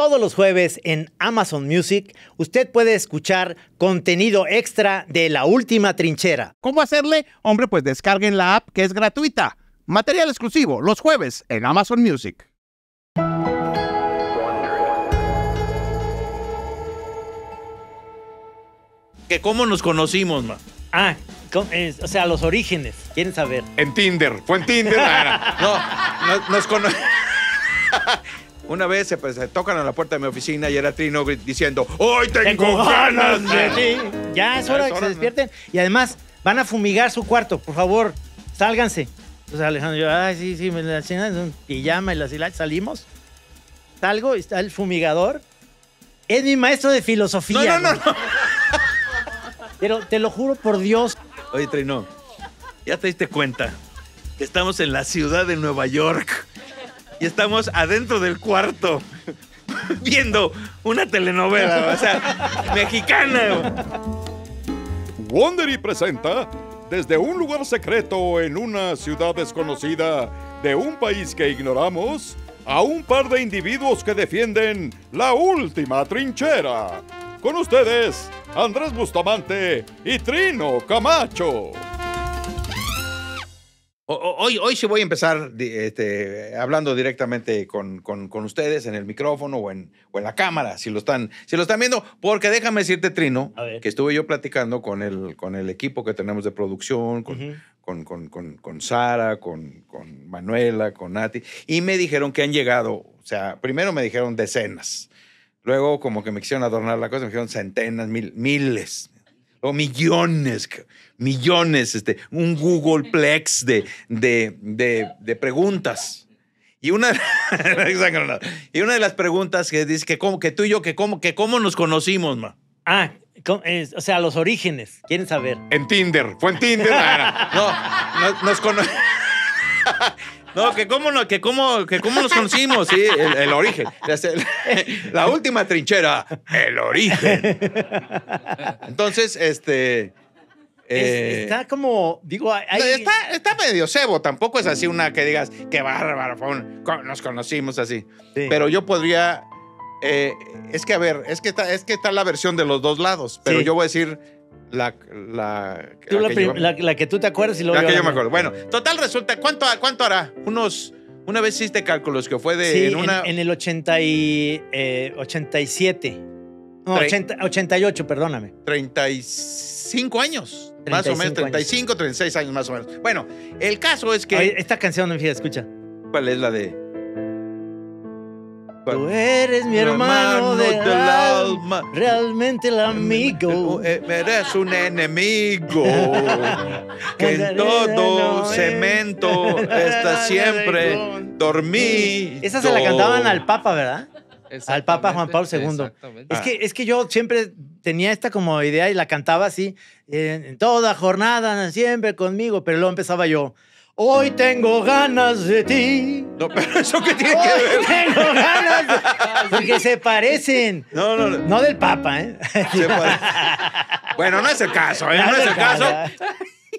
todos los jueves en Amazon Music usted puede escuchar contenido extra de La Última Trinchera. ¿Cómo hacerle? Hombre, pues descarguen la app que es gratuita. Material exclusivo los jueves en Amazon Music. Que cómo nos conocimos, ma. Ah, o sea, los orígenes. Quieren saber. En Tinder. Fue en Tinder. Ah, no, no, nos conocimos. Una vez se, tocan a la puerta de mi oficina y era Trino diciendo, hoy tengo, ganas de ti. Ya es hora de que se despierten. Y además, van a fumigar su cuarto, por favor, sálganse. Entonces Alejandro, yo, ay, sí, sí, me la un pijama y la sila, salimos. Salgo, está el fumigador. Es mi maestro de filosofía. No, no, no, no. Pero te lo juro por Dios. Oye, Trino, ya te diste cuenta que estamos en la ciudad de Nueva York y estamos adentro del cuarto viendo una telenovela, o sea, mexicana. Wondery presenta desde un lugar secreto en una ciudad desconocida de un país que ignoramos a un par de individuos que defienden la última trinchera. Con ustedes, Andrés Bustamante y Trino Camacho. Hoy, hoy sí voy a empezar este, hablando directamente con, ustedes en el micrófono o en, en la cámara, si lo, están, si lo están viendo, porque déjame decirte, Trino, que estuve yo platicando con el, con el equipo que tenemos de producción, con, Sara, con, Manuela, con Nati, y me dijeron que han llegado, o sea, primero me dijeron decenas, luego como que me quisieron adornar la cosa, me dijeron centenas, mil, miles, o millones, millones, este, un Googleplex de, de, preguntas. Y una, y una de las preguntas que dice que, cómo, que tú y yo, que cómo, que cómo nos conocimos, ma. Ah, o sea, los orígenes. Quieren saber. En Tinder. Fue en Tinder. no, nos conocimos. No, que cómo, no, que cómo, que cómo nos conocimos, sí, el, origen. La última trinchera, el origen. Entonces, este... Eh, está como, digo, está, medio cebo, tampoco es así una que digas, qué bárbaro, nos conocimos así. Pero yo podría... Eh, es que, a ver, es que, está, es que está la versión de los dos lados, pero yo voy a decir la, la, que tú te acuerdas y luego. La que yo me acuerdo. Bueno, total resulta, ¿cuánto, cuánto hará? Unos. Una vez hiciste cálculos que fue de. en, una... en, el 80 87. Eh, no, 80, 88, perdóname. 35 años, más o menos. 35, 36 años, más o menos. Bueno, el caso es que. esta canción, me fija, escucha. ¿Cuál es la de.? Tú eres mi hermano, de del alma, realmente el amigo. Eh, oh, eh, eres un enemigo que en todo cemento está siempre dormí. Esa se la cantaban al Papa, ¿verdad? Al Papa Juan Pablo II. Es que, es que yo siempre tenía esta como idea y la cantaba así, eh, en toda jornada, siempre conmigo, pero luego empezaba yo. Hoy tengo ganas de ti. No, pero eso que tiene que ver. Tengo ganas de... Porque se parecen. No, no, no. No del Papa, ¿eh? Bueno, no es el caso, ¿eh? No, es el caso.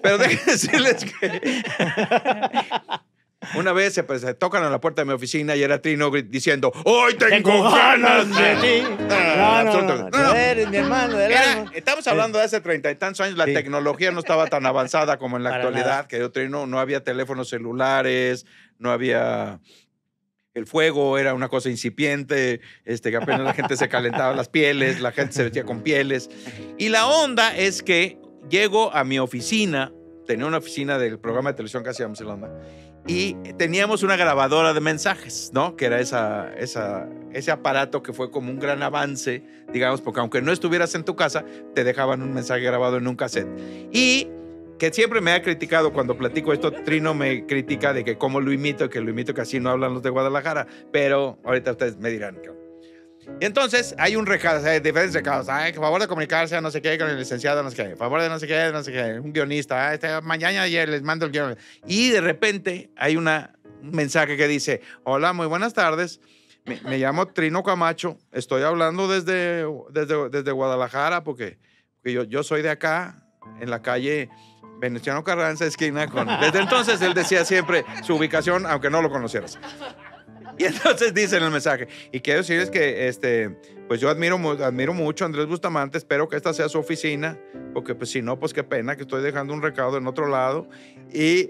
Pero déjenme decirles que. Una vez pues, se, tocan a la puerta de mi oficina y era Trino diciendo, ¡Hoy tengo, ganas de ti! Ah, no, eres mi hermano. estamos hablando de hace treinta y tantos años, la tecnología no estaba tan avanzada como en la actualidad, que Trino, no había teléfonos celulares, no había... El fuego era una cosa incipiente, este, que apenas la gente se calentaba las pieles, la gente se vestía con pieles. Y la onda es que llego a mi oficina, tenía una oficina del programa de televisión que hacíamos en onda y teníamos una grabadora de mensajes, ¿no? Que era esa, esa, ese aparato que fue como un gran avance, digamos, porque aunque no estuvieras en tu casa, te dejaban un mensaje grabado en un cassette. Y que siempre me ha criticado cuando platico esto, Trino me critica de que cómo lo imito, que lo imito que así no hablan los de Guadalajara, pero ahorita ustedes me dirán que y entonces hay un recado, hay diferentes recados. Ay, favor de comunicarse a no sé qué con el licenciado, no sé qué. favor de no sé qué, no sé qué. Un guionista. Ah, Esta mañana ya les mando el guion. Y de repente hay una, un mensaje que dice, hola, muy buenas tardes. Me, llamo Trino Camacho. Estoy hablando desde, desde, desde Guadalajara porque, yo, yo soy de acá, en la calle... Veneciano Carranza, esquina con... Desde entonces él decía siempre su ubicación, aunque no lo conocieras. Y entonces dice en el mensaje, y quiero decirles que este, pues yo admiro, admiro mucho a Andrés Bustamante, espero que esta sea su oficina, porque pues si no, pues qué pena que estoy dejando un recado en otro lado. Y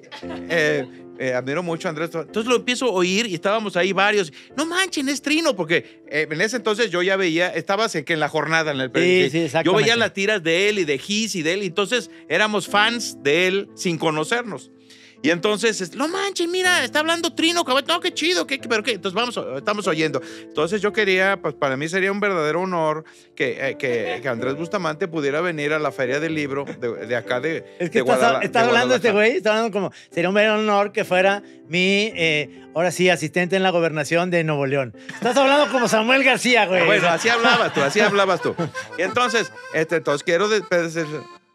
eh, eh, admiro mucho a Andrés. Entonces lo empiezo a oír y estábamos ahí varios, no manchen, es Trino, porque eh, en ese entonces yo ya veía, estabas en, que en la jornada, en el sí, Yo veía las tiras de él y de Giz y de él, entonces éramos fans de él sin conocernos. Y entonces, no manches, mira, está hablando Trino, cabrón, no, qué chido, qué, pero qué, entonces vamos, estamos oyendo. Entonces yo quería, pues para mí sería un verdadero honor eh, que, que, Andrés Bustamante pudiera venir a la feria del libro de, de acá de... Es que estás, está hablando este güey, está hablando como, sería un verdadero honor que fuera mi, eh, ahora sí, asistente en la gobernación de Nuevo León. Estás hablando como Samuel García, güey. Bueno, así hablabas tú, así hablabas tú. Y entonces, este, entonces quiero... decir pues,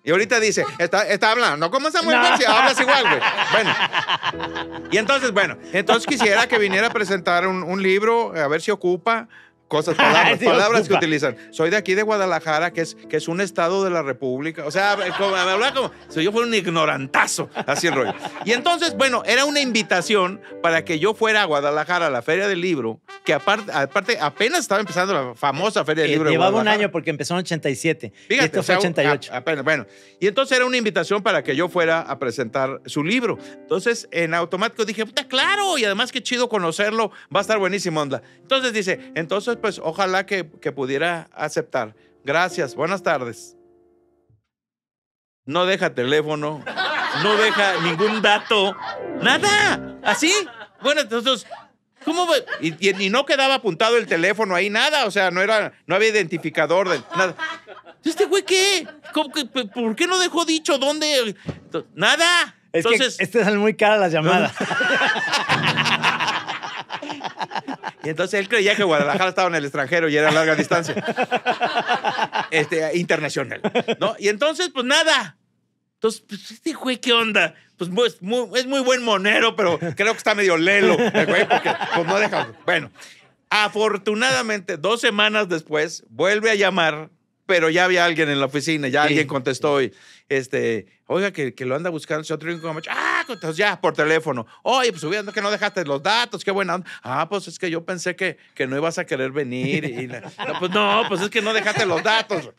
y ahorita dice, está, está hablando, ¿cómo Samuel muy García? Hablas igual, güey. Bueno. Y entonces, bueno, entonces quisiera que viniera a presentar un, un libro, a ver si ocupa cosas, palabras, que utilizan. Soy de aquí de Guadalajara, que es, que es un estado de la República. O sea, eh, como si yo fuera un ignorantazo, así el rollo. Y entonces, bueno, era una invitación para que yo fuera a Guadalajara a la Feria del Libro, que aparte, aparte apenas estaba empezando la famosa Feria del eh, Libro. Llevaba un año porque empezó en 87. Fíjate, y esto fue 88. apenas, bueno, y entonces era una invitación para que yo fuera a presentar su libro. Entonces, en automático dije, puta, claro, y además qué chido conocerlo, va a estar buenísimo, onda. Entonces dice, entonces pues, pues ojalá que, pudiera aceptar. Gracias, buenas tardes. No deja teléfono, no deja ningún dato, nada, así. Bueno, entonces, ¿cómo? Y, y, no quedaba apuntado el teléfono ahí, nada, o sea, no, era, no había identificador de nada. ¿Este güey qué? ¿Por qué no dejó dicho dónde? Nada. entonces, este es muy cara las llamadas. Y entonces él creía que Guadalajara estaba en el extranjero y era a larga distancia. Este, internacional. ¿no? Y entonces, pues nada. Entonces, pues, este güey, ¿qué onda? Pues, pues es muy, buen monero, pero creo que está medio lelo, el pues, Bueno, afortunadamente, dos semanas después, vuelve a llamar pero ya había alguien en la oficina, ya alguien contestó y, este, Oiga, que, lo anda buscando, el otro como, ah, entonces ya, por teléfono. Oye, pues hubiera que no dejaste los datos, qué buena Ah, pues es que yo pensé que, no ibas a querer venir. no, pues no, pues es que no dejaste los datos.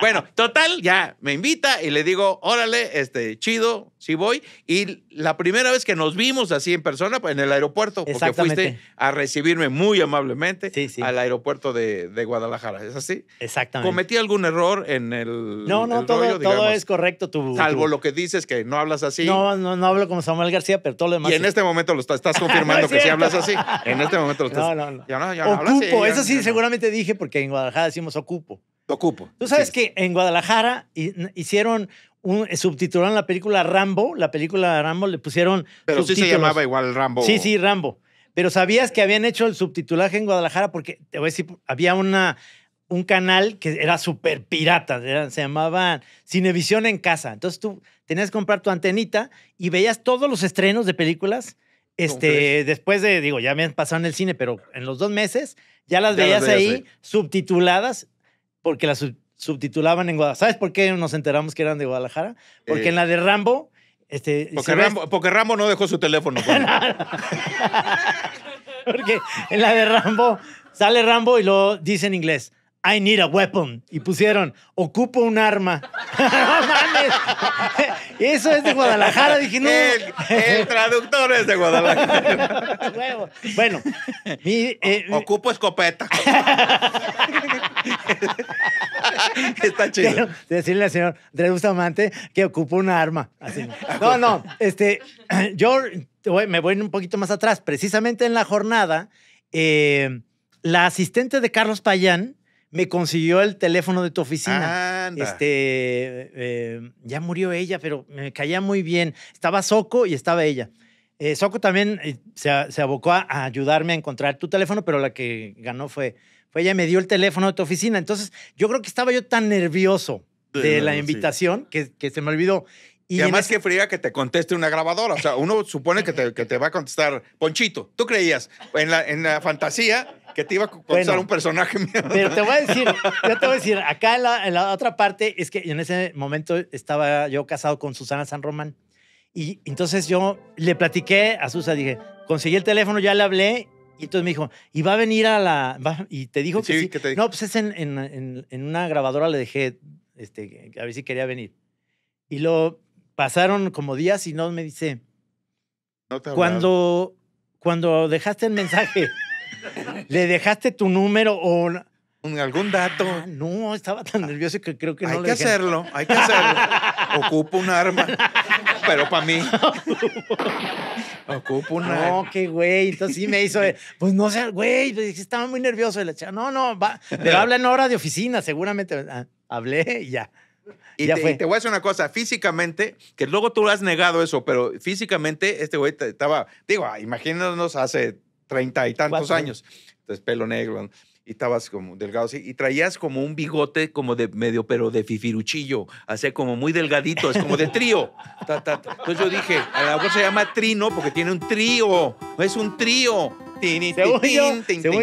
Bueno, total, ya, me invita y le digo, órale, este, chido, sí voy. Y la primera vez que nos vimos así en persona, en el aeropuerto, porque fuiste a recibirme muy amablemente al aeropuerto de, Guadalajara, ¿es así? Exactamente. ¿Cometí algún error en el No, no, todo, todo es correcto. Tu, salvo lo que dices que no hablas así. No, no, no hablo como Samuel García, pero todo lo demás. Y en este momento lo estás, confirmando que sí hablas así. En este momento lo estás. No, no, no. ocupo, eso sí, seguramente dije, porque en Guadalajara decimos ocupo. Ocupo. Tú sabes que en Guadalajara hicieron un, subtitularon la película Rambo, la película Rambo le pusieron. Pero sí se llamaba igual Rambo. Sí, sí, Rambo. Pero sabías que habían hecho el subtitulaje en Guadalajara porque te voy a decir, había una un canal que era súper pirata, se llamaba Cinevisión en casa. Entonces tú tenías que comprar tu antenita y veías todos los estrenos de películas. Este, después de, digo, ya me han pasado en el cine, pero en los dos meses ya las, veías, ahí subtituladas porque las subtitulaban en Guadalajara. ¿Sabes por qué nos enteramos que eran de Guadalajara? Porque eh. en la de Rambo... Este, porque, Rambo porque Rambo no dejó su teléfono. porque en la de Rambo sale Rambo y lo dice en inglés. I need a weapon. Y pusieron, ocupo un arma. Eso es de Guadalajara. Dije, El, traductor es de Guadalajara. bueno, eh, ocupo escopeta. Está chido. decirle al señor Andrés Bustamante que ocupo un arma. No, no. Este, yo me voy un poquito más atrás. Precisamente en la jornada, eh, la asistente de Carlos Payán, me consiguió el teléfono de tu oficina. Este, eh, ya murió ella, pero me caía muy bien. Estaba Soco y estaba ella. Eh, Soco también eh, se, abocó a, ayudarme a encontrar tu teléfono, pero la que ganó fue, fue ella, me dio el teléfono de tu oficina. Entonces, yo creo que estaba yo tan nervioso de la invitación que, se me olvidó. Y, además que fría que te conteste una grabadora. O sea, uno supone que te, va a contestar, Ponchito, tú creías, en la, en la fantasía que te iba a contar un personaje. Pero te voy a decir, te voy a decir, acá en la, otra parte es que en ese momento estaba yo casado con Susana San Román. Y entonces yo le platiqué a Susa, dije, conseguí el teléfono, ya le hablé. Y entonces me dijo, y va a venir a la. y te dijo que. Sí. No, pues es en, una grabadora le dejé, este, a ver si quería venir. Y lo pasaron como días y no me dice. No te cuando, cuando dejaste el mensaje. ¿Le dejaste tu número o...? algún dato. Ah, no, estaba tan nervioso que creo que no. Hay que hacerlo, hay que hacerlo. Ocupo un arma, pero para mí. Ocupo un arma. No, qué güey. Entonces sí me hizo, pues no sé, güey, pues estaba muy nervioso. no, no, va, pero habla en hora de oficina, seguramente. Ah, hablé y ya. Y, te, te voy a decir una cosa, físicamente, que luego tú lo has negado eso, pero físicamente este güey estaba, digo, imagínanos hace treinta y tantos años. Entonces, pelo negro. Y estabas como delgado así. Y traías como un bigote como de medio, pero de fifiruchillo. Así como muy delgadito, es como de trío. Entonces yo dije, a lo se llama trino porque tiene un trío. Es un trío. según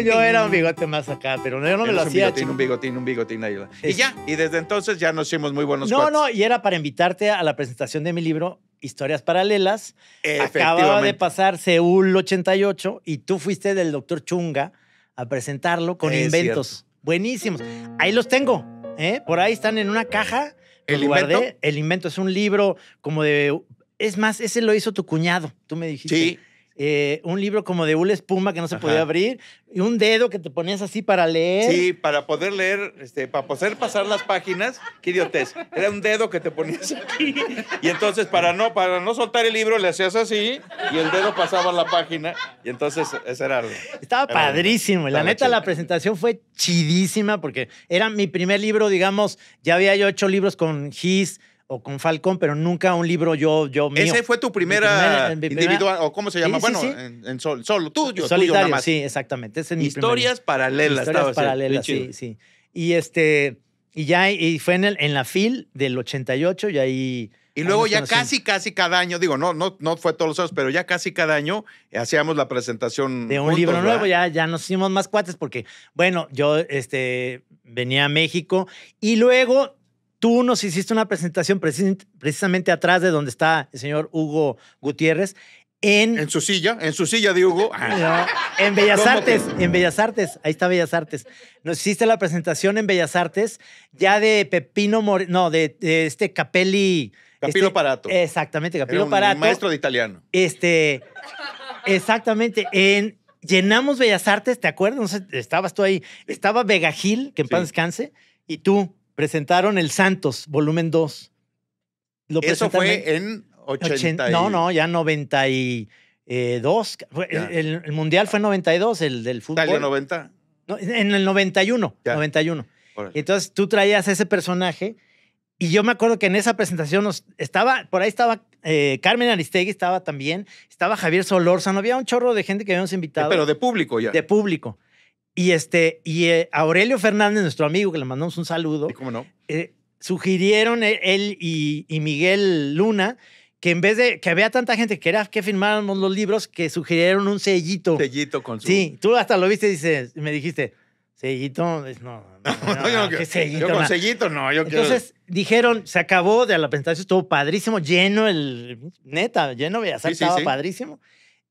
yo, yo era un bigote más acá, pero yo no me lo un Bigotín, un bigotín, un bigotín, Y ya, y desde entonces ya nos hicimos muy buenos No, no, y era para invitarte a la presentación de mi libro historias paralelas. Acababa de pasar Seúl 88 y tú fuiste del doctor Chunga a presentarlo con inventos. Buenísimos. Ahí los tengo. ¿eh? Por ahí están en una caja. ¿El invento? El invento es un libro como de... Es más, ese lo hizo tu cuñado, tú me dijiste. Sí eh, un libro como de una espuma que no se podía abrir, y un dedo que te ponías así para leer. Sí, para poder leer, este, para poder pasar las páginas. Qué idiotez. Era un dedo que te ponías aquí. Y entonces, para no, para no soltar el libro, le hacías así, y el dedo pasaba la página. Y entonces, ese era. Estaba padrísimo. la neta, la presentación fue chidísima, porque era mi primer libro, digamos, ya había yo hecho libros con his o con Falcón, pero nunca un libro yo, yo Ese fue tu primera, individual, o cómo se llama, bueno, En, solo tuyo, Solitario, Sí, exactamente. es Historias paralelas. Historias paralelas, sí, sí. Y este, y ya y fue en, en la FIL del 88 y ahí... Y luego ya casi, casi cada año, digo, no, no, no fue todos los años, pero ya casi cada año eh, hacíamos la presentación. De un libro nuevo, ya, ya nos hicimos más cuates porque, bueno, yo este, venía a México y luego Tú nos hiciste una presentación precisamente atrás de donde está el señor Hugo Gutiérrez. En, su silla, en su silla de Hugo. en Bellas Artes, en Bellas Artes, ahí está Bellas Artes. Nos hiciste la presentación en Bellas Artes, ya de Pepino Moreno, no, de, este Capelli. Capillo este Parato. Exactamente, Capillo Parato. Maestro de italiano. Este, exactamente, en, llenamos Bellas Artes, ¿te acuerdas? No sé, estabas tú ahí. Estaba Vega Gil, que en paz descanse, y tú presentaron El Santos, volumen 2. Lo Eso fue en 80. No, no, ya 92. El, Mundial fue en 92, el del fútbol. el 90? en el 91. 91. Entonces tú traías ese personaje y yo me acuerdo que en esa presentación nos, estaba, por ahí estaba eh, Carmen Aristegui, estaba también, estaba Javier Solórzano, había un chorro de gente que habíamos invitado. Pero de público ya. De público. Y este, y eh, Aurelio Fernández, nuestro amigo, que le mandamos un saludo. ¿Cómo no? Eh, sugirieron e, él y, Miguel Luna que en vez de que había tanta gente que era que firmáramos los libros, que sugirieron un sellito. Sellito con su... Sí, tú hasta lo viste y dices, me dijiste, sellito, no. no, no, sellito, yo con sellito no, yo Entonces dijeron, se acabó de la presentación, estuvo padrísimo, lleno el, neta, lleno, ya sí, estaba padrísimo.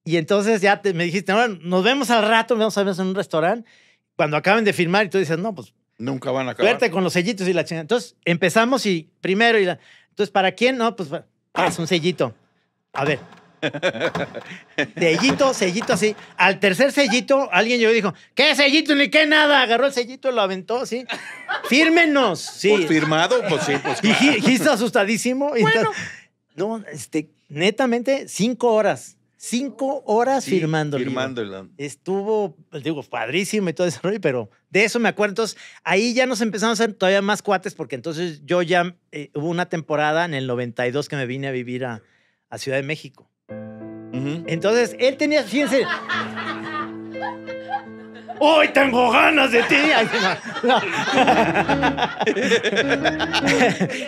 Y entonces ya me dijiste, nos vemos al rato, nos vemos en un restaurante. Cuando acaben de firmar y tú dices, no, pues. Nunca van a acabar. con los sellitos y la chingada. Entonces empezamos y primero Entonces, ¿para quién? No, pues. Haz un sellito. A ver. Sellito, sellito así. Al tercer sellito, alguien llegó y dijo, ¿qué sellito ni qué nada? Agarró el sellito, lo aventó, sí Fírmenos. Sí. Pues firmado, pues sí. Pues, Y, asustadísimo. bueno. no, este, netamente, cinco horas. Cinco horas sí, firmándolo. Estuvo, digo, padrísimo y todo ese rollo, pero de eso me acuerdo. Entonces, ahí ya nos empezamos a hacer todavía más cuates, porque entonces yo ya eh, hubo una temporada en el 92 que me vine a vivir a, a Ciudad de México. Entonces, él tenía, fíjense. ¡Hoy tengo ganas de ti!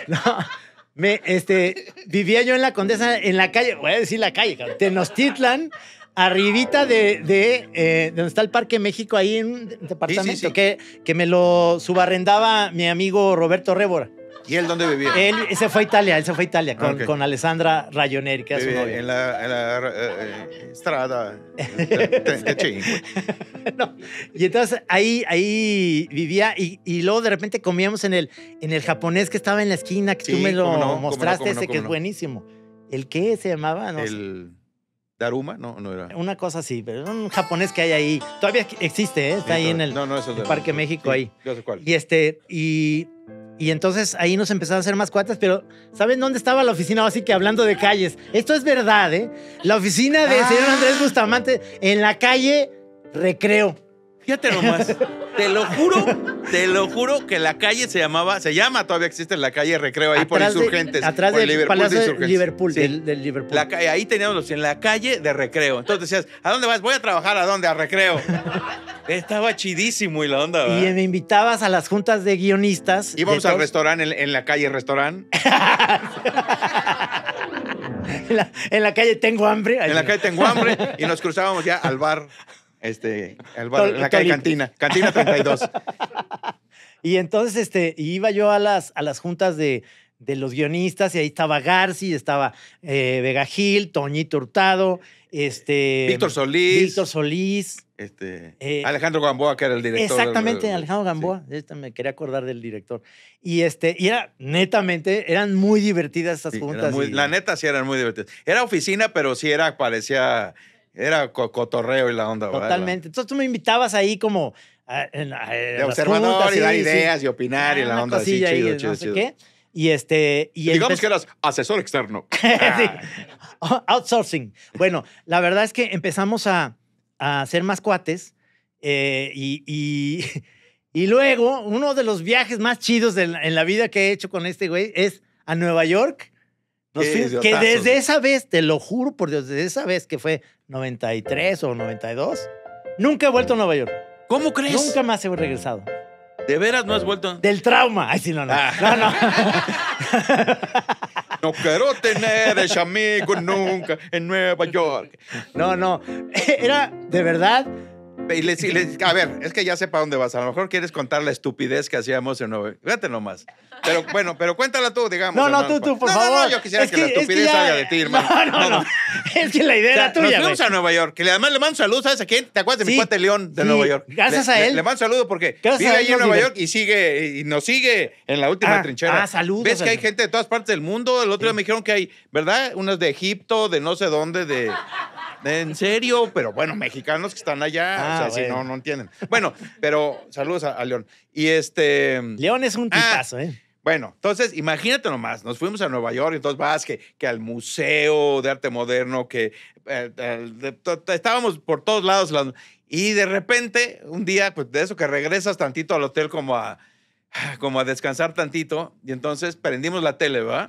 no. Me, este, vivía yo en la Condesa, en la calle, voy a decir la calle, Tenochtitlan, arribita de, eh, de donde está el Parque México, ahí en un departamento Que, que me lo subarrendaba mi amigo Roberto Révora. ¿Y él dónde vivía? Él se fue a Italia, él se fue a Italia con, Alessandra Rayoneri, que es su novia. En la, en la eh, eh, estrada no. Y entonces ahí, ahí vivía y, luego de repente comíamos en el, en el japonés que estaba en la esquina, que tú me lo mostraste, ese que es buenísimo. ¿El qué se llamaba? No el... Daruma, no, no era. Una cosa así, pero es un japonés que hay ahí. Todavía existe, ¿eh? está ahí en el, Parque México ahí. Yo sé cuál. Y este, y y entonces ahí nos empezaron a hacer más cuates, pero ¿saben dónde estaba la oficina? Así que hablando de calles, esto es verdad, ¿eh? La oficina de ah. señor Andrés Bustamante en la calle Recreo. Fíjate nomás. te lo juro, te lo juro que la calle se llamaba, se llama todavía existe la calle Recreo ahí por Insurgentes. atrás por del Liverpool, Palacio de del, Liverpool. ahí teníamos los en la calle de Recreo. Entonces decías, ¿a dónde vas? Voy a trabajar, ¿a dónde? A Recreo. Estaba chidísimo y la onda. ¿verdad? Y me invitabas a las juntas de guionistas. Íbamos al restaurante en, la calle restaurante. en, la, calle tengo hambre. en la calle tengo hambre y nos cruzábamos ya al bar este, la Cantina, Cantina 32. y entonces este, iba yo a las, a las juntas de, de los guionistas y ahí estaba Garci, estaba eh, Vega Gil, Toñito Hurtado, este, Víctor Solís. Víctor Solís. Este, eh, Alejandro Gamboa, que era el director. Exactamente, eh, Alejandro Gamboa. me quería acordar del director. Y, este, era, netamente, eran muy divertidas esas juntas. la neta sí eran muy divertidas. Era oficina, pero sí era, parecía... Era cotorreo y la onda. Totalmente. Entonces tú me invitabas ahí como... A, a, de observador y, dar ideas y opinar y ah, la onda así, chido, chido, chido, no sé qué. Y este. Digamos que eras asesor externo. Outsourcing. Bueno, la verdad es que empezamos a, a hacer más cuates eh, y, luego uno de los viajes más chidos de, en la vida que he hecho con este güey es a Nueva York que desde esa vez, te lo juro por Dios, desde esa vez que fue 93 o 92, nunca he vuelto a Nueva York. ¿Cómo crees? Nunca más he regresado. ¿De veras no has vuelto? Del trauma. Ay, sí, no, no. Ah. No, no. no quiero tener ese amigo nunca en Nueva York. No, no. Era, de verdad, y a ver, es que ya sé para dónde vas. A lo mejor quieres contar la estupidez que hacíamos en Nueva York. Fíjate nomás. Pero bueno, pero cuéntala tú, digamos. No, no, tú, tú, pues. por no, favor. No, yo quisiera que, la estupidez salga de ti, hermano. No, no, no. es que la idea era tuya. Nos a Nueva York. Que además le mando saludos a ¿sabes a quién? ¿Te acuerdas de mi cuate León de Nueva York? Gracias a él. Le, mando un saludo porque gracias vive ahí en Nueva York y sigue, y nos sigue en la última ah, trinchera. Ah, saludos. Ves que hay gente de todas partes del mundo. El otro día me dijeron que hay, ¿verdad? Unas de Egipto, de no sé dónde, de en serio, pero bueno, mexicanos que están allá, o ah, sea, si no, no entienden. Bueno, pero saludos a, León. Y este. León es un ah, tipazo, ¿eh? Bueno, entonces imagínate nomás, nos fuimos a Nueva York, entonces vas que, al Museo de Arte Moderno, que eh, eh, estábamos por todos lados. y de repente, un día, pues de eso que regresas tantito al hotel como a, como a descansar tantito, y entonces prendimos la tele, ¿va?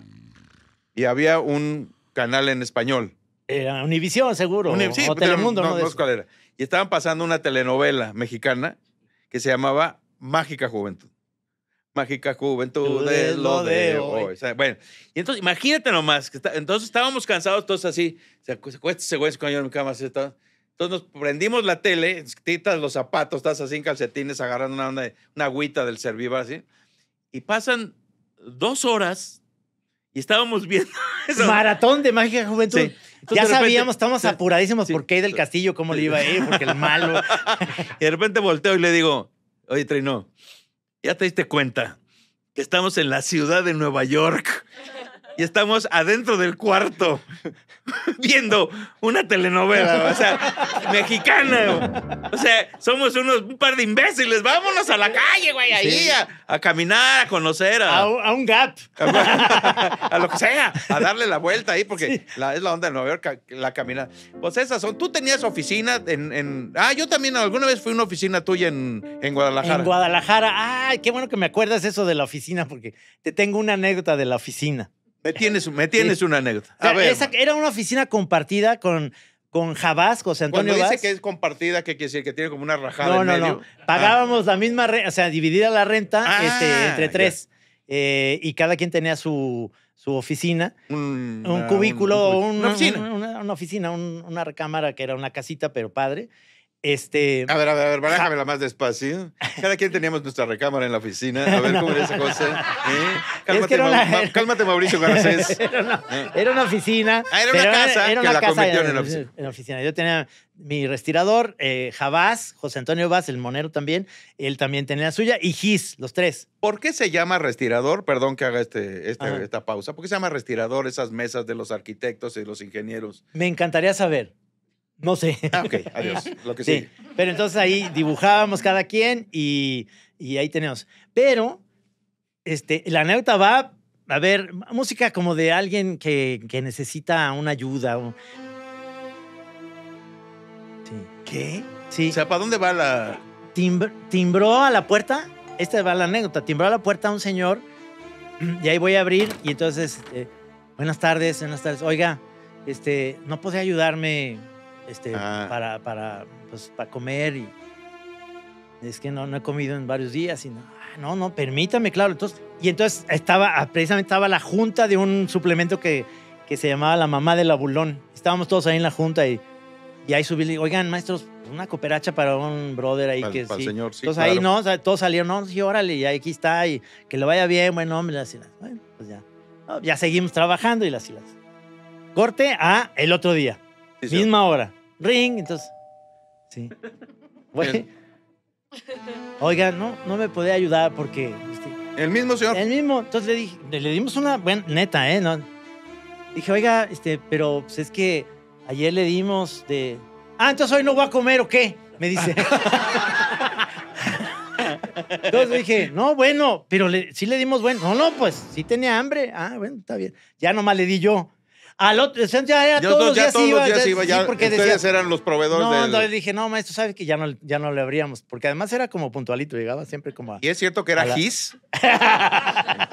Y había un canal en español. Era eh, Univisión, seguro. sí, o pues, Telemundo, no, sé cuál era. Y estaban pasando una telenovela mexicana que se llamaba Mágica Juventud. Mágica Juventud es lo de hoy. bueno, y entonces imagínate nomás, que entonces estábamos cansados todos así, se acuesta ese güey se yo en cama, así, entonces nos prendimos la tele, quitas los zapatos, estás así en calcetines agarrando una, una, una agüita del Serviva, así, y pasan dos horas y estábamos viendo Maratón de Mágica Juventud. Sí ya sabíamos, estamos apuradísimos por Kay del Castillo, cómo le iba a ir, porque el malo. y de repente volteo y le digo, oye, Trino, ya te diste cuenta que estamos en la ciudad de Nueva York y estamos adentro del cuarto viendo una telenovela, o sea, mexicana. O sea, somos unos un par de imbéciles. Vámonos a la calle, güey, ahí a, caminar, a conocer. A, a, un, gato gap. A, lo que sea. A darle la vuelta ahí, porque es la onda de Nueva York, la caminada. Pues esas son. Tú tenías oficina en, en. ah, yo también alguna vez fui a una oficina tuya en, en Guadalajara. En Guadalajara. Ay, qué bueno que me acuerdas eso de la oficina, porque te tengo una anécdota de la oficina. Me tienes, me tienes una anécdota. era una oficina compartida con, con Jabás, José Antonio Cuando dice que es compartida, que quiere decir? Que tiene como una rajada no, en no, medio. No, ah. Pagábamos la misma renta, o sea, dividida la renta ah, este, entre tres. Eh, y cada quien tenía su, su oficina, un, ah, cubículo, una, oficina. una, oficina una recámara que era una casita, pero padre. Este. A ver, a ver, la más despacio. Cada quien teníamos nuestra recámara en la oficina. A ver cómo ¿Eh? era esa cosa. Cálmate, Mauricio Garcés. Ah. Era una, oficina. Ah, era una casa era que la casa en, la oficina. En oficina. Yo tenía mi restirador, eh, José Antonio Vaz, el monero también. Él también tenía la suya y Gis, los tres. ¿Por qué se llama restirador? Perdón que haga este, este esta pausa. ¿Por qué se llama restirador esas mesas de los arquitectos y los ingenieros? Me encantaría saber. No sé. Ah, ok, adiós. Lo que sí. Pero entonces ahí dibujábamos cada quien y, ahí tenemos. Pero este, la anécdota va a ver música como de alguien que, necesita una ayuda. Sí. ¿Qué? Sí. O sea, ¿para dónde va la.? timbró a la puerta. Esta va la anécdota. Timbró a la puerta un señor y ahí voy a abrir y entonces. Este, buenas tardes, buenas tardes. Oiga, este, ¿no podría ayudarme este, ah. para, para, pues, para comer y es que no, no he comido en varios días y no, ah, no, no, permítame, claro. Entonces, y entonces estaba, ah, precisamente estaba la junta de un suplemento que, que se llamaba La Mamá del Abulón. Estábamos todos ahí en la junta y, y ahí subí, oigan, maestros, una cooperacha para un brother ahí que sí. Señor, sí. Entonces ahí no, todos salieron, no, sí, órale, y aquí está, y que le vaya bien, buen hombre, así, bueno, pues ya. ya seguimos trabajando y las y Corte a el otro día, misma hora ring, entonces. Sí. oiga, no, no me podía ayudar porque. Este, el mismo señor. El mismo. Entonces le dije, le dimos una buena neta, ¿eh? dije, oiga, este, pero pues, es que ayer le dimos de. Ah, entonces hoy no voy a comer o qué? Me dice. Entonces dije, no, bueno, pero sí le dimos bueno. No, no, pues sí tenía hambre. Ah, bueno, está bien. Ya nomás le di yo. Al otro, ya, todos, los, días iba, porque ustedes eran los proveedores. No, no, dije, no, maestro, sabes que ya no, ya no le abríamos, porque además era como puntualito, llegaba siempre como Y es cierto que era la... GIS.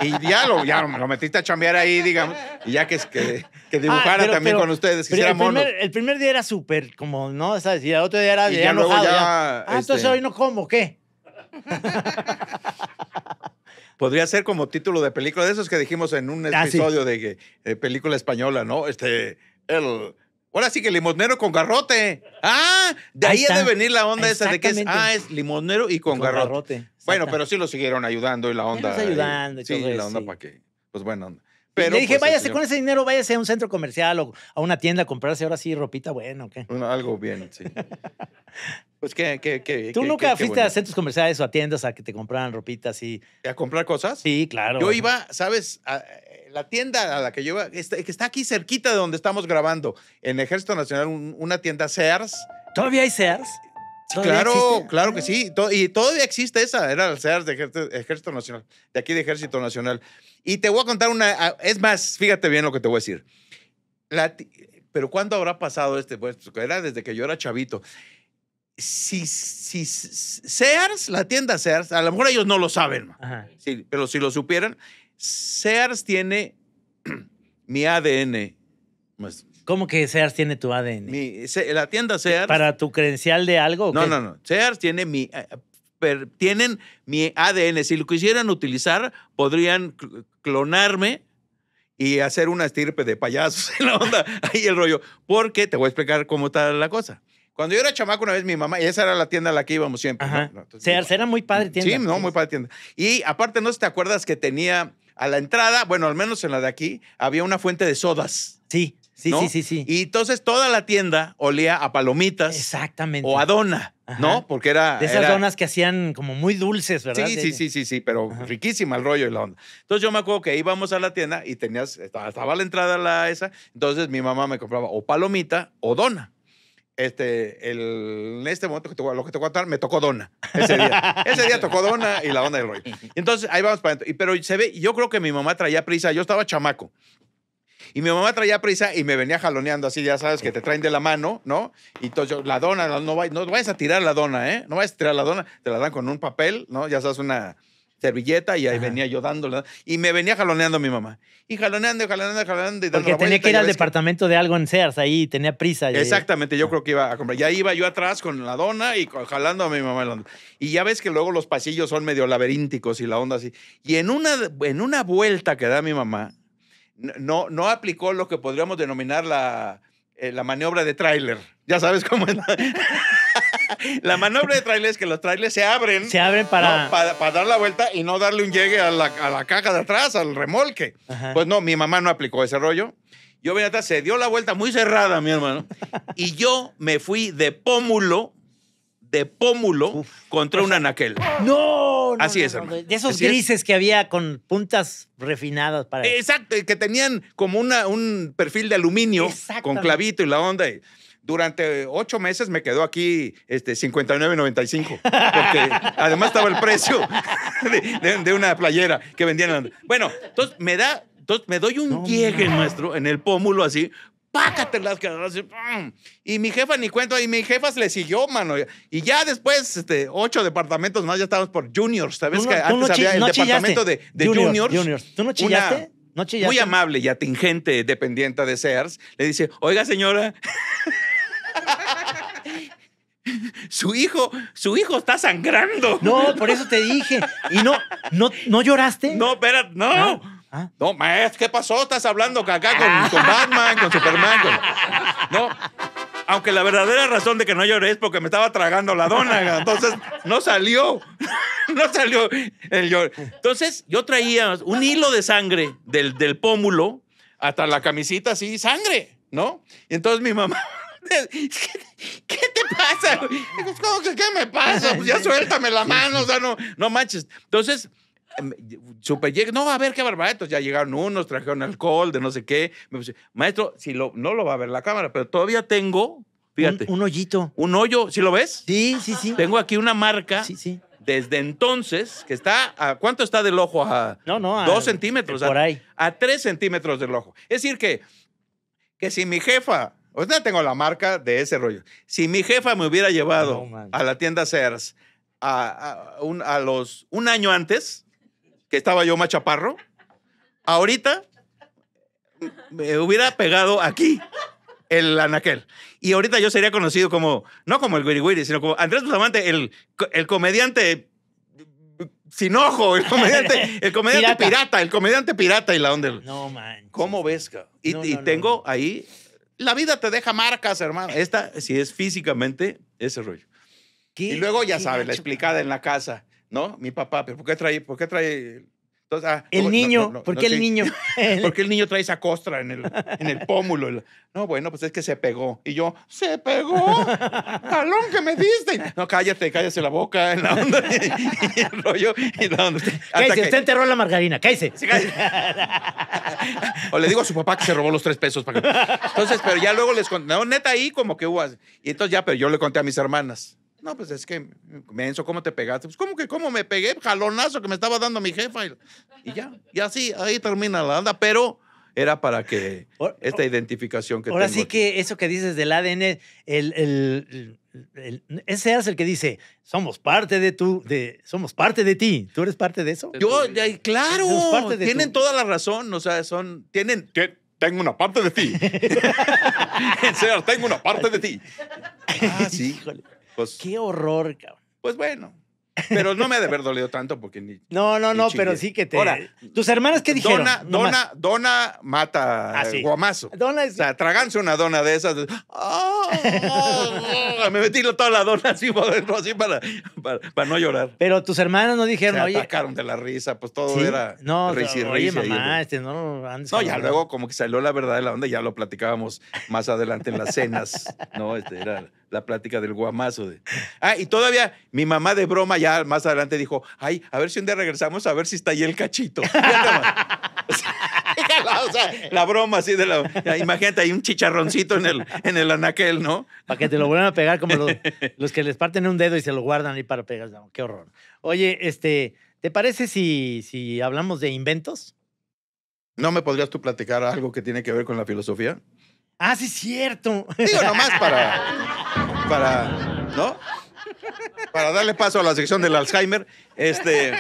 y ya lo, lo metiste a chambear ahí, digamos, y ya que, que, que ah, dibujara también con ustedes, el primer, el primer, día era súper como, ¿no? ¿Sabes? Y el otro día era ya, enojado, ya, Ah, entonces este hoy no como, ¿qué? Podría ser como título de película de esos que dijimos en un ah, episodio de, eh, película española, ¿no? Este, el... Ahora sí que limonero con garrote. Ah, de ahí, ha de venir la onda esa de que es, ah, es limonero y con, garrote. Bueno, pero sí lo siguieron ayudando y la onda. Nos eh, ayudando y, todo sí, la onda para que, pues bueno. Pero, le dije, pues, váyase con ese dinero, váyase a un centro comercial o a una tienda a comprarse ahora sí ropita bueno, ¿qué? algo bien, sí. que, pues que, ¿Tú nunca fuiste a centros comerciales o a tiendas a que te compraran ropitas y... ¿A comprar cosas? Sí, claro. Yo iba, ¿sabes? Eh, la tienda a la que yo iba, que está aquí cerquita de donde estamos grabando, en Ejército Nacional, una tienda Sears. ¿Todavía hay Sears? Claro, claro que ah. sí. Y todavía existe esa. Era el Sears de Ejército Nacional, de aquí de Ejército Nacional. Y te voy a contar una. Es más, fíjate bien lo que te voy a decir. pero ¿cuándo habrá pasado este? Pues era desde que yo era chavito si, si Sears, la tienda Sears, a lo mejor ellos no lo saben, sí, pero si lo supieran, Sears tiene mi ADN. Pues. ¿Cómo que Sears tiene tu ADN? la tienda Sears. ¿Para tu credencial de algo? No, no, no. Sears tiene mi. Eh, tienen mi ADN. Si lo quisieran utilizar, podrían clonarme y hacer una estirpe de payasos en la onda. Ahí el rollo. Porque te voy a explicar cómo está la cosa. Cuando yo era chamaco una vez, mi mamá, y esa era la tienda a la que íbamos siempre. Ajá. era muy padre tienda. Sí, no, muy padre tienda. Y aparte, ¿no te acuerdas que tenía a la entrada, bueno, al menos en la de aquí, había una fuente de sodas? Sí, sí, sí, sí, sí. Y entonces toda la tienda olía a palomitas. Exactamente. O a dona. ¿No? Porque era. De esas donas que hacían como muy dulces, ¿verdad? Sí, sí, sí, sí, sí, pero riquísima el rollo y la onda. Entonces yo me acuerdo que íbamos a la tienda y tenías, estaba, la entrada la esa, entonces mi mamá me compraba o palomita o dona. Este, el, en este momento que te, lo que te a me tocó dona ese día. ese día tocó dona y la onda del rollo. entonces ahí vamos para adentro. Pero se ve, yo creo que mi mamá traía prisa, yo estaba chamaco. Y mi mamá traía prisa y me venía jaloneando así, ya sabes, que te traen de la mano, ¿no? Y entonces la dona, no, no vayas a tirar la dona, ¿eh? No vayas a tirar la dona, te la dan con un papel, ¿no? Ya sabes, una, servilleta y ahí venía yo dándole Y me venía jaloneando mi mamá. Y jaloneando, jaloneando, jaloneando. Y Porque tenía que ir al departamento de algo en Sears ahí, tenía prisa. Exactamente, yo ah. creo que iba a comprar. Ya iba yo atrás con la dona y jalando a mi mamá. Y ya ves que luego los pasillos son medio laberínticos y la onda así. Y en una, en una vuelta que da mi mamá, no, no aplicó lo que podríamos denominar la, eh, la maniobra de tráiler. Ya sabes cómo es. la manobra de trailers es que los trailers se abren. Se abren para... para... dar la vuelta y no darle un llegue a la, a la caja de atrás, al remolque. Pues no, mi mamá no aplicó ese rollo. Yo venía se dio la vuelta muy cerrada, mi hermano. Y yo me fui de pómulo, de pómulo, contra una un anaquel. ¡No! no Así es, De esos grises que había con puntas refinadas para. Exacto, que tenían como una, un perfil de aluminio con clavito y la onda. Y, durante ocho meses me quedó aquí este, 59.95, porque además estaba el precio de, una playera que vendían. Bueno, entonces me da, entonces me doy un llegue nuestro en el pómulo así, pácatelas, y mi jefa ni cuento, y mi jefa le siguió, mano. Y ya después, este, ocho departamentos más, ya estábamos por juniors, ¿sabes? que antes había el departamento de, juniors, no chillaste? muy amable y atingente dependiente de Sears, le dice, oiga señora, su hijo, su hijo está sangrando. No, por eso te dije. ¿Y no, no, no lloraste? No, espera, no. No, ah. maestro, ¿qué pasó? Estás hablando acá con, ah. Batman, con Superman. No. Aunque la verdadera razón de que no lloré es porque me estaba tragando la dona. Entonces, no salió. No salió el llor. Entonces, yo traía un hilo de sangre del, del pómulo hasta la camisita así, sangre, ¿no? entonces mi mamá ¿Qué te pasa? qué me pasa? Pues ya suéltame la mano, o sea, no, no manches. Entonces, em, supe, no, a ver qué barbaridad. ya llegaron unos, trajeron alcohol, de no sé qué. Me puse, maestro, si lo, no lo va a ver la cámara, pero todavía tengo, fíjate. Un, hoyito. Un hoyo, ¿sí lo ves? Sí, sí, sí. Tengo aquí una marca. Sí, desde entonces, que está cuánto está del ojo a no, no, a, dos centímetros, por ahí. a tres centímetros del ojo. Es decir, que, que si mi jefa sea, tengo la marca de ese rollo. Si mi jefa me hubiera llevado a la tienda Sears a, a, un, los, un año antes, que estaba yo más chaparro, ahorita me hubiera pegado aquí el anaquel. Y ahorita yo sería conocido como, no como el guiriguiri, sino como Andrés Bustamante, el, comediante sin ojo, el comediante, el comediante pirata. el comediante pirata y la onda. No, man. ¿Cómo ves? Y, y tengo ahí la vida te deja marcas, hermano. Esta, si es físicamente, ese rollo. Y luego, ya sabes, la explicada en la casa, ¿no? Mi papá, por qué trae, por qué trae Ah, el niño, ¿por qué el niño? ¿Por qué el niño trae esa costra en el, en el pómulo? No, bueno, pues es que se pegó. Y yo, ¿se pegó? ¡Talón que me diste! No, cállate, cállate la boca. En la onda. Y, rollo. Y la onda. Cállese, que... usted enterró la margarina, cállese. o le digo a su papá que se robó los tres pesos. Entonces, pero ya luego les conté. No, neta, ahí como que hubo. Y entonces ya, pero yo le conté a mis hermanas. No, pues es que, menso, ¿cómo te pegaste? Pues, ¿cómo que cómo me pegué? Jalonazo que me estaba dando mi jefa. Y, ya, y así, ahí termina la anda, pero era para que esta identificación que Ahora sí que eso que dices del ADN, el, el, el, ese es el que dice, somos parte de tú, de, somos parte de ti. ¿Tú eres parte de eso? Yo, claro, tienen toda la razón, o sea, son, tienen... Tengo una parte de ti. tengo una parte de ti. Ah, sí, híjole. Pues qué horror, cabrón. Pues bueno. Pero no me ha de haber dolido tanto porque ni. No, no, no, pero sí que te. Ahora, ¿tus hermanas qué dijeron? Dona, dona, dona mata ah, guamazo. Dona es... O sea, traganse una dona de esas. Ah, ah, me metí toda la dona así, por para, para, para, no llorar. Pero tus hermanas no dijeron, Se oye. de la risa, pues todo era. No, risa y oye, risa mamá, este no. no, ya luego como que salió la verdad de la onda, ya lo platicábamos más adelante en las cenas, ¿no? Este era la plática del guamazo. De... Ah, y todavía mi mamá de broma ya más adelante dijo, ay, a ver si un día regresamos a ver si está ahí el cachito. la broma así de la... Imagínate, hay un chicharroncito en el, en el anaquel, ¿no? Para que te lo vuelvan a pegar como los, los que les parten un dedo y se lo guardan ahí para pegar. qué horror. Oye, este, ¿te parece si, si hablamos de inventos? ¿No me podrías tú platicar algo que tiene que ver con la filosofía? Ah, sí, cierto. Digo, nomás para... para, ¿no? Para darle paso a la sección del Alzheimer, este...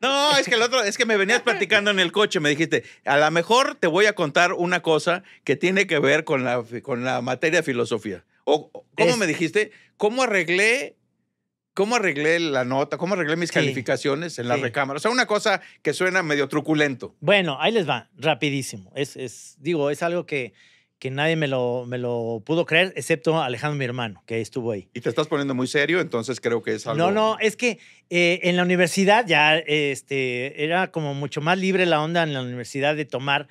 No, es que el otro, es que me venías platicando en el coche, me dijiste, a lo mejor te voy a contar una cosa que tiene que ver con la, con la materia de filosofía. O, ¿Cómo me dijiste? ¿Cómo arreglé ¿Cómo arreglé la nota? ¿Cómo arreglé mis calificaciones en la recámara? O sea, una cosa que suena medio truculento. Bueno, ahí les va, rapidísimo. es digo, es algo que que nadie me lo, me lo pudo creer, excepto Alejandro, mi hermano, que estuvo ahí. Y te estás poniendo muy serio, entonces creo que es algo... No, no, es que eh, en la universidad ya este, era como mucho más libre la onda en la universidad de tomar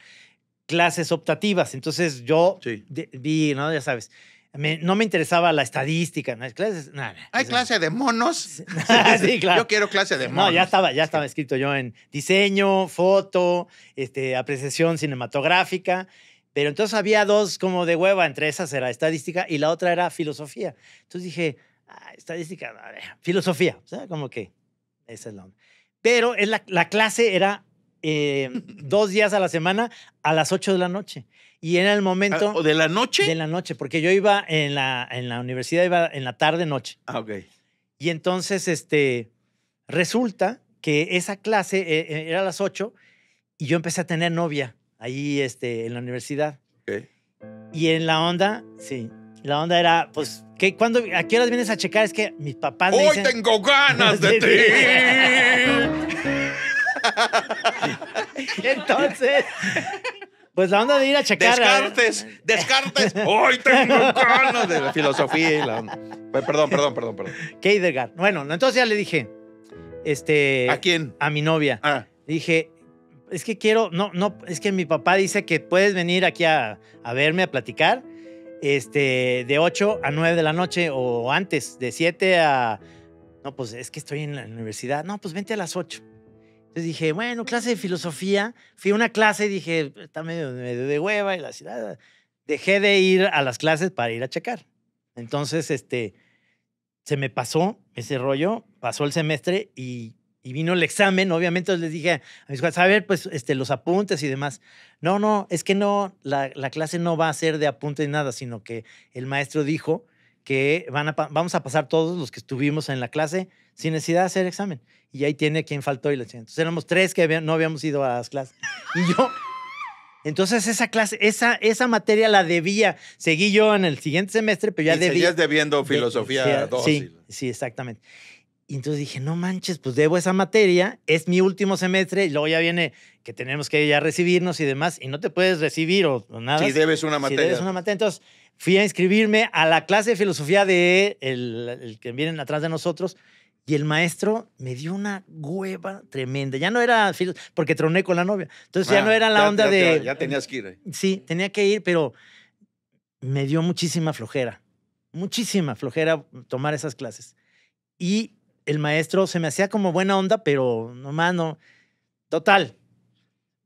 clases optativas. Entonces yo vi, ¿no? Ya sabes. no me interesaba la estadística, ¿no? clases, ¿Hay clase de monos? Ah, yo quiero clase de monos. No, ya estaba, ya estaba escrito yo en diseño, foto, este, apreciación cinematográfica. Pero entonces había dos como de hueva, entre esas era estadística y la otra era filosofía. Entonces dije, ah, estadística, filosofía, o sea, como que esa es la onda. Pero la, clase era eh, dos días a la semana a las ocho de la noche. Y en el ah, momento... ¿O ¿De la noche? De la noche, porque yo iba en la, en la universidad, iba en la tarde-noche. Ah, ok. Y entonces, este, resulta que esa clase eh, eh, era a las ocho y yo empecé a tener novia ahí este, en la universidad. ¿Qué? Y en la onda, sí, la onda era, pues, cuando, ¿a qué horas vienes a checar? Es que mis papás ¡Hoy tengo ganas de ti! Entonces, pues la onda de ir a checar. Descartes, descartes. Hoy tengo ganas de la filosofía y la onda. Perdón, perdón, perdón, perdón. Heidegger. Bueno, entonces ya le dije. Este. ¿A quién? A mi novia. Ah. Dije, es que quiero, no, no, es que mi papá dice que puedes venir aquí a, verme, a platicar, este, de 8 a 9 de la noche o antes, de 7 a, no, pues es que estoy en la universidad, no, pues vente a las 8. Entonces dije, bueno, clase de filosofía, fui a una clase y dije, está medio, medio de hueva y la ciudad, dejé de ir a las clases para ir a checar. Entonces, este, se me pasó ese rollo, pasó el semestre y y vino el examen, obviamente les dije a mis a ver, pues este, los apuntes y demás. No, no, es que no, la, la clase no va a ser de apuntes ni nada, sino que el maestro dijo que van a, vamos a pasar todos los que estuvimos en la clase sin necesidad de hacer examen. Y ahí tiene quien faltó y le Entonces éramos tres que no habíamos ido a las clases. Y yo, entonces esa clase, esa, esa materia la debía. Seguí yo en el siguiente semestre, pero ya y debía. Seguías debiendo filosofía Sí, sí, exactamente. Y entonces dije, no manches, pues debo esa materia, es mi último semestre, y luego ya viene que tenemos que ya recibirnos y demás, y no te puedes recibir o, nada. Si debes una materia. Si debes una materia. Entonces fui a inscribirme a la clase de filosofía de el, que vienen atrás de nosotros, y el maestro me dio una hueva tremenda. Ya no era porque troné con la novia. Entonces ya ah, no era la onda de. Ya tenías que ir. Sí, tenía que ir, pero me dio muchísima flojera. Muchísima flojera tomar esas clases. Y el maestro se me hacía como buena onda, pero no Total.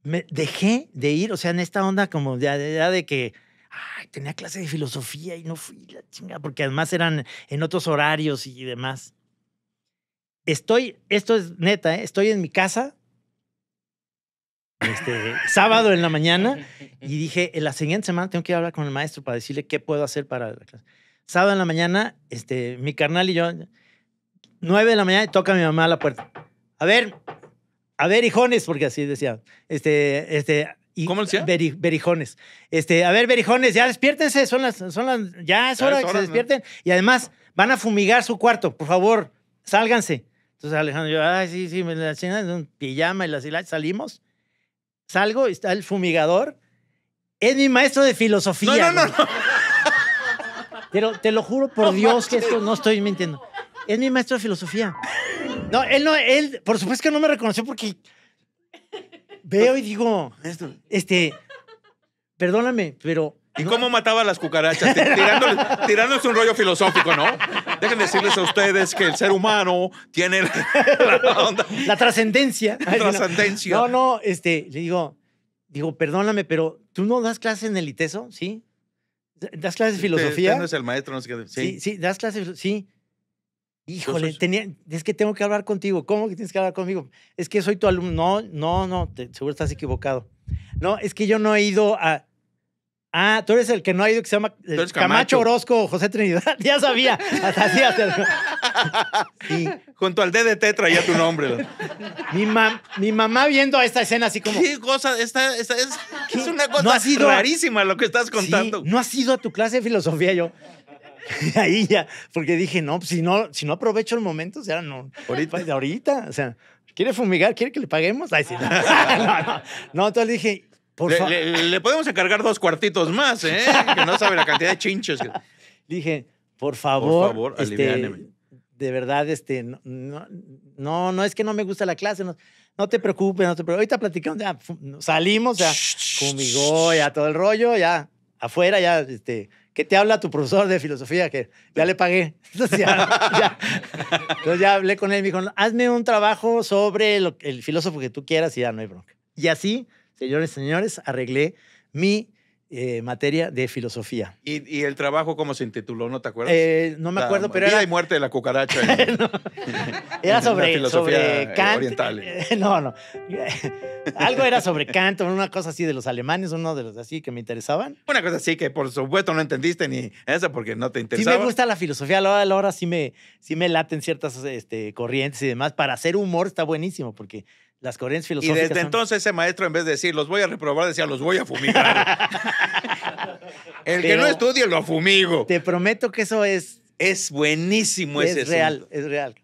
Me dejé de ir, o sea, en esta onda como ya, de que ay, tenía clase de filosofía y no fui la chinga, porque además eran en otros horarios y demás. Estoy, esto es neta, ¿eh? estoy en mi casa, este, sábado en la mañana, y dije, en la siguiente semana tengo que hablar con el maestro para decirle qué puedo hacer para la clase. Sábado en la mañana, este, mi carnal y yo, 9 de la mañana y toca a mi mamá a la puerta. A ver, a ver, hijones, porque así decía. Este, este. Y ¿Cómo decía? berijones. Este, a ver, berijones, ya despiértense, son las, son las, ya es hora que se despierten. Y además, van a fumigar su cuarto, por favor, sálganse. Entonces Alejandro, yo, ay, sí, sí, me la cena en pijama y las salimos. Salgo, está el fumigador. Es mi maestro de filosofía. no, no, Pero te lo juro por Dios que esto no estoy mintiendo. Es mi maestro de filosofía. No, él no, él, por supuesto que no me reconoció porque veo y digo, esto, este, perdóname, pero. ¿Y cómo mataba a las cucarachas? Tirándoles, un rollo filosófico, ¿no? Dejen decirles a ustedes que el ser humano tiene la, La trascendencia. La trascendencia. No, no, este, le digo, digo, perdóname, pero tú no das clases en el ITESO, ¿sí? ¿Das clases de filosofía? Usted, no es el maestro, no sé qué. Sí, sí, sí das clases, sí. Híjole, es que tengo que hablar contigo. ¿Cómo que tienes que hablar conmigo? Es que soy tu alumno. No, no, no, seguro estás equivocado. No, es que yo no he ido a. Ah, tú eres el que no ha ido, que se llama Camacho. Orozco, José Trinidad. ya sabía. Hasta así, hasta... Junto al DDT traía tu nombre. mi, mi mamá viendo esta escena así como... ¿Qué cosa? es, una cosa rarísima lo que estás contando. no has ido a tu clase de filosofía yo. Ahí ya, porque dije, no, pues, si no, si no aprovecho el momento, o sea, no. Pues, ahorita. o sea, ¿quiere fumigar? ¿Quiere que le paguemos? no. no, no. entonces dije, por le, le, podemos encargar dos cuartitos más, ¿eh? Que no sabe la cantidad de chinches. Dije, por favor. Por favor, este, De verdad, este, no, no, no, es que no me gusta la clase. No, no te preocupes, no te preocupes. Ahorita platicamos, ya, salimos, ya, fumigó, ya todo el rollo, ya, afuera, ya, este, que te habla tu profesor de filosofía? Que ya le pagué. Entonces ya, hablé con él y me dijo, hazme un trabajo sobre el filósofo que tú quieras y ya no hay bronca. Y así, señores, señores, arreglé mi eh, materia de filosofía. ¿Y, el trabajo cómo se intituló? ¿No te acuerdas? Eh, no me acuerdo, pero vida y muerte de la cucaracha. Era sobre, sobre Kant. no, no. Algo era sobre Kant, una cosa así de los alemanes, uno de los así que me interesaban. Una cosa así que por supuesto no entendiste ni eso, porque no te interesaba. Sí me gusta la filosofía, a la hora, a sí, me, sí me laten ciertas este, corrientes y demás. Para hacer humor está buenísimo porque las corrientes filosóficas. Y desde entonces ese maestro, en vez de decir los voy a reprobar, decía los voy a fumigar. El que no estudie lo fumigo. Te prometo que eso es. Es buenísimo es real, Es real,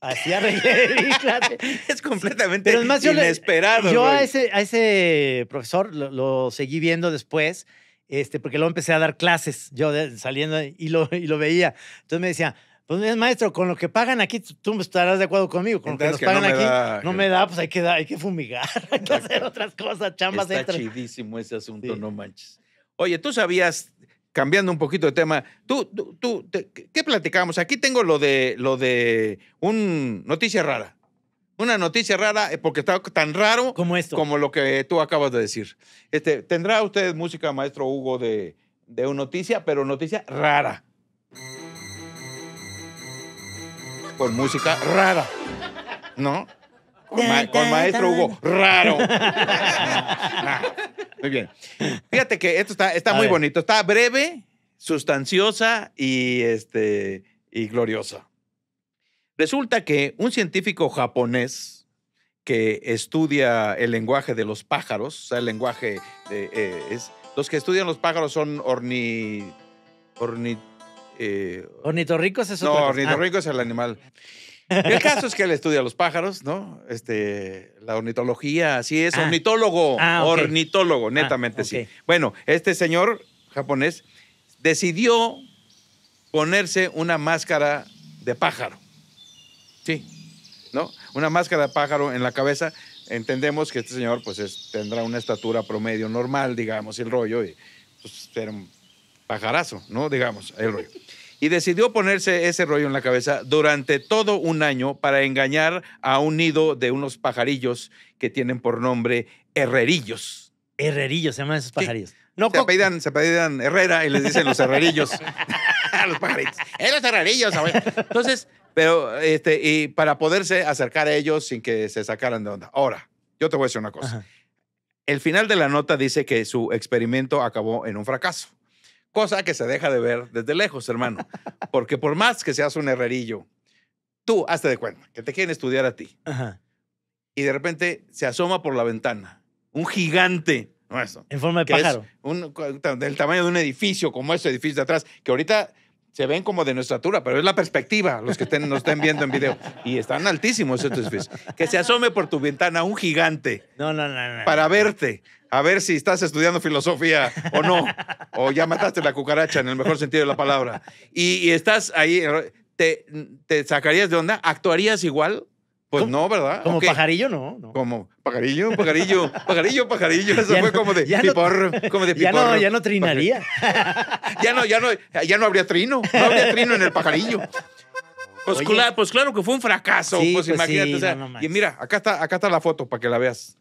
Así a es completamente inesperado. Yo, a, ese, a ese profesor lo, seguí viendo después, este, porque luego empecé a dar clases, yo saliendo y lo, y lo veía. Entonces me decía, pues maestro, con lo que pagan aquí, tú estarás de acuerdo conmigo. Con lo que nos pagan aquí, no me da, pues hay que, hay que fumigar, hay que hacer otras cosas, chambas Está chidísimo ese asunto, no manches. Oye, tú sabías, cambiando un poquito de tema, tú, tú, ¿qué platicamos? Aquí tengo lo de, lo de un noticia rara. Una noticia rara, eh, porque está tan raro como, esto. como lo que tú acabas de decir. Este, ¿Tendrá usted música, maestro Hugo, de, de una noticia, pero noticia rara? con música rara, ¿no? Con, maestro Hugo, raro. Ah, muy bien. Fíjate que esto está, muy bonito. Está breve, sustanciosa y, este, y gloriosa. Resulta que un científico japonés que estudia el lenguaje de los pájaros, o sea, el lenguaje eh, es, los que estudian los pájaros son orni, eh, es No, ornitorrico es el animal. Ah. El caso es que él estudia los pájaros, ¿no? Este, la ornitología, así es, ah. ornitólogo, ah, ornitólogo, netamente sí. Bueno, este señor japonés decidió ponerse una máscara de pájaro. Sí, ¿no? Una máscara de pájaro en la cabeza. Entendemos que este señor pues tendrá una estatura promedio normal, digamos, el rollo, y pues un pajarazo, ¿no? Digamos, el rollo y decidió ponerse ese rollo en la cabeza durante todo un año para engañar a un nido de unos pajarillos que tienen por nombre herrerillos. Herrerillos, se llaman esos pajarillos. No, se, pedían Herrera y les dicen los herrerillos. a los pajarillos. ¡Eh, los herrerillos! Entonces, pero, este, y para poderse acercar a ellos sin que se sacaran de onda. Ahora, yo te voy a decir una cosa. El final de la nota dice que su experimento acabó en un fracaso. Cosa que se deja de ver desde lejos, hermano. Porque por más que seas un herrerillo, tú hazte de cuenta que te quieren estudiar a ti. Ajá. Y de repente se asoma por la ventana un gigante. No en forma de pájaro. del tamaño de un edificio, como este edificio de atrás, que ahorita se ven como de nuestra altura, pero es la perspectiva, los que estén, nos estén viendo en video. Y están altísimos estos Que se asome por tu ventana un gigante. No, para verte, a ver si estás estudiando filosofía o no. O ya mataste la cucaracha en el mejor sentido de la palabra. Y, estás ahí, te, te, sacarías de onda, actuarías igual. Pues no, ¿verdad? Como pajarillo, no, no, Como pajarillo, pajarillo, pajarillo, pajarillo. Eso fue como de pipor, como de Ya no, ya no trinaría. ya no, ya no, ya no habría trino. No habría trino en el pajarillo. Pues, claro, pues claro que fue un fracaso. pues, pues imagínate. o sea, y mira, acá está, acá está la foto para que la veas.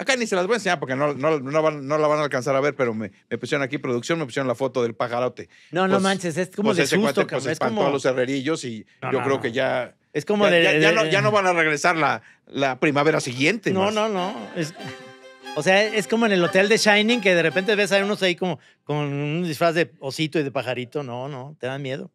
Acá ni se las voy a enseñar porque no, no, no, la van a alcanzar a ver, pero me, me, pusieron aquí producción, me pusieron la foto del pajarote. No, no pues, manches, es como pues de susto, cuate, pues es espantó a los herrerillos y yo creo que ya es como de, ya, no, van a regresar la, la primavera siguiente. No, no, no. o sea, es como en el hotel de Shining que de repente ves a unos ahí como con un disfraz de osito y de pajarito. No, no, te dan miedo.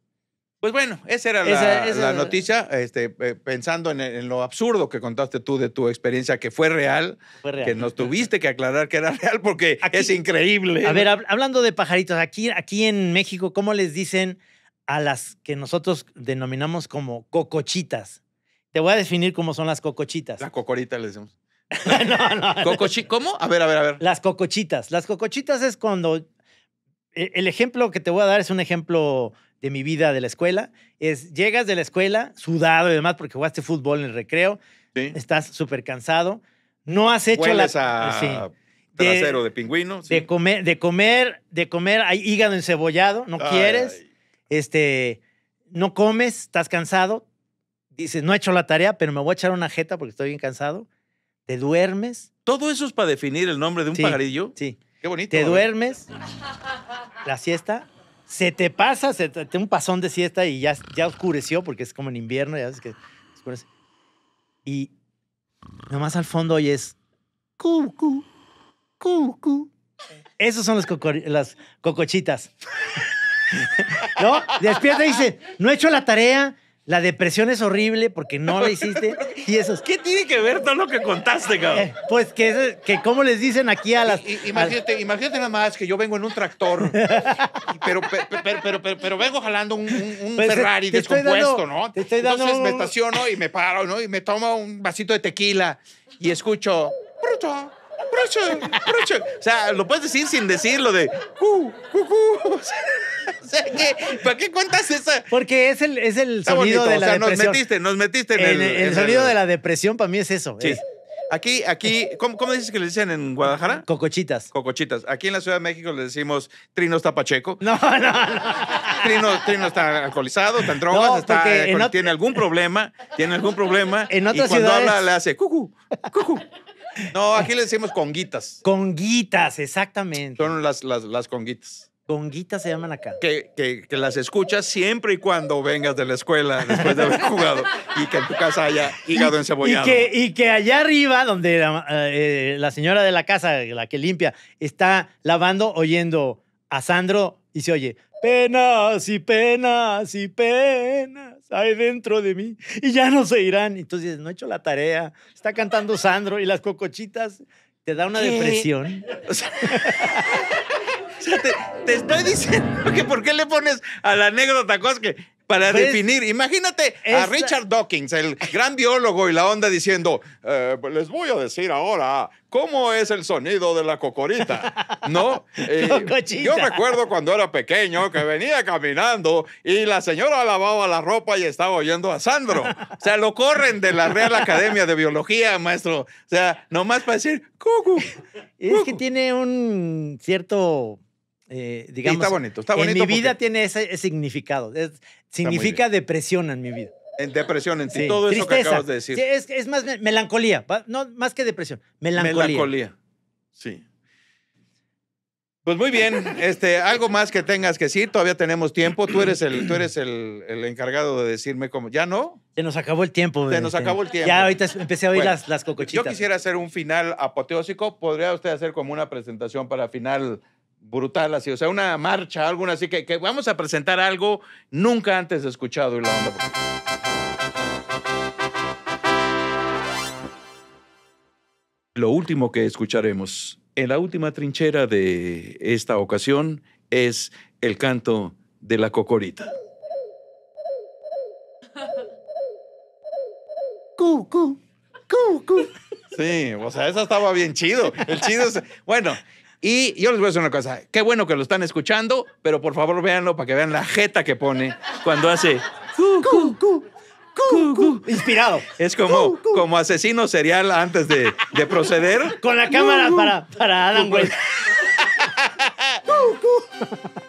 Pues bueno, esa era la, noticia, este, pensando en, lo absurdo que contaste tú de tu experiencia, que fue real, que nos tuviste que aclarar que era real porque es increíble. A ver, hablando de pajaritos, aquí, aquí en México, ¿cómo les dicen a las que nosotros denominamos como cocochitas. Te voy a definir cómo son las cocochitas. Las cocoritas le decimos. no, no. ¿Cómo? A ver, a ver, a ver. Las cocochitas. Las cocochitas es cuando. E, el ejemplo que te voy a dar es un ejemplo de mi vida de la escuela. Es llegas de la escuela sudado y demás porque jugaste fútbol en el recreo. Estás súper cansado. No has hecho la. A... Ah, sí. trasero de pingüino. De, comer, de comer, de comer, hay hígado encebollado, no quieres este, no comes, estás cansado, dices, no he hecho la tarea, pero me voy a echar una jeta porque estoy bien cansado, te duermes. Todo eso es para definir el nombre de un sí, Sí. Qué bonito. Te duermes, la siesta, se te pasa, se te, te, un pasón de siesta y ya, ya oscureció porque es como en invierno, ya ves que oscurece. Y nomás al fondo es cu, cu. Esos son los las cocochitas. ¿No? Despierta y dice, no he hecho la tarea, la depresión es horrible porque no la hiciste. Y eso. ¿Qué tiene que ver todo lo que contaste, cabrón? Eh, pues que, como les dicen aquí a las. imagínate, imagínate nada más que yo vengo en un tractor, pero, pero, pero, pero, vengo jalando un, pues, Ferrari descompuesto, ¿no? Entonces me estaciono y me paro, ¿no? Y me tomo un vasito de tequila y escucho. O sea, lo puedes decir sin decirlo de. ¿para qué cuentas esa? Porque es el, sonido de la depresión. Nos metiste, nos metiste en el. el, sonido de la depresión para mí es eso. Aquí, aquí, ¿cómo, dices que le dicen en Guadalajara? Cocochitas. Cocochitas. Aquí en la Ciudad de México le decimos Trino está pacheco. No, no, no. Trino, Trino está alcoholizado, está en drogas, está, tiene algún problema, tiene algún problema. y cuando habla le hace cucu, cucu. No, aquí le decimos conguitas. Conguitas, exactamente. Son las, las conguitas. Conguitas se llaman acá. Que, que, que, las escuchas siempre y cuando vengas de la escuela después de haber jugado y que en tu casa haya hígado encebollado. Y que, y que allá arriba, donde la, eh, la, señora de la casa, la que limpia, está lavando, oyendo a Sandro y se oye, penas y penas y penas hay dentro de mí y ya no se irán. Entonces, no he hecho la tarea, está cantando Sandro y las cocochitas, te da una depresión. te, estoy diciendo que por qué le pones a la anécdota cosas que para pues, definir. Imagínate a Richard Dawkins, el gran biólogo y la onda diciendo, eh, pues les voy a decir ahora cómo es el sonido de la cocorita, ¿no? Eh, yo recuerdo cuando era pequeño que venía caminando y la señora lavaba la ropa y estaba oyendo a Sandro. O sea, lo corren de la Real Academia de Biología, maestro. O sea, nomás para decir, cucu. Es que tiene un cierto eh, está bonito, En mi vida tiene ese, significado. significa depresión en mi vida. En depresión, en Todo eso que acabas de decir. es, más melancolía, no más que depresión, melancolía. Melancolía, sí. Pues muy bien, este, algo más que tengas que decir, todavía tenemos tiempo. Tú eres el, tú eres el, encargado de decirme cómo. ¿Ya no? Se nos acabó el tiempo. Se nos este, acabó el tiempo. Ya ahorita empecé a oír las, las cocochitas. Yo quisiera hacer un final apoteósico. ¿Podría usted hacer como una presentación para final? brutal así, o sea, una marcha, algo así, que, vamos a presentar algo nunca antes escuchado. Y la onda. Lo último que escucharemos en la última trinchera de esta ocasión es el canto de la cocorita. Sí, o sea, eso estaba bien chido. El chido es, bueno, y yo les voy a decir una cosa, qué bueno que lo están escuchando, pero por favor véanlo para que vean la jeta que pone cuando hace... Cu, cu, cu, Inspirado. Es como, como asesino serial antes de, proceder. Con la cámara para, para Adam West.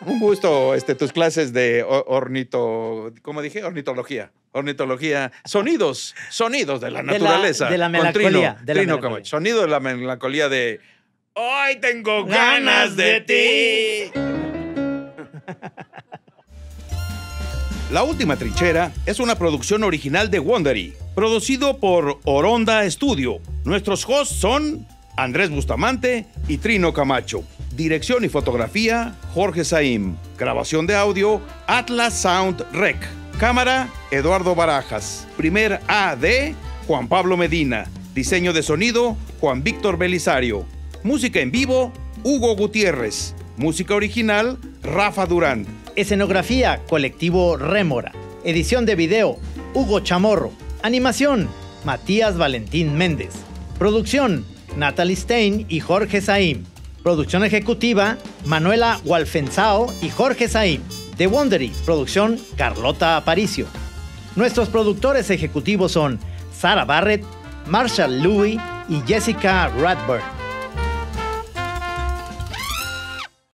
Un gusto, este, tus clases de ornito, ¿cómo dije? Ornitología. Ornitología. Sonidos, sonidos de la naturaleza. de la melancolía. melancolía. Sonido de la melancolía de Hoy tengo ganas de ti. La Última Trinchera es una producción original de Wondery, producido por Oronda Studio. Nuestros hosts son Andrés Bustamante y Trino Camacho. Dirección y fotografía, Jorge Saim. Grabación de audio, Atlas Sound Rec. Cámara, Eduardo Barajas. Primer AD Juan Pablo Medina. Diseño de sonido, Juan Víctor Belisario. Música en vivo, Hugo Gutiérrez. Música original, Rafa Durán. Escenografía, colectivo Rémora. Edición de video, Hugo Chamorro. Animación, Matías Valentín Méndez. Producción, Natalie Stein y Jorge Saim. Producción ejecutiva, Manuela Walfenzao y Jorge Saim. The Wondery, producción Carlota Aparicio. Nuestros productores ejecutivos son Sara Barrett, Marshall Louis y Jessica Radburn.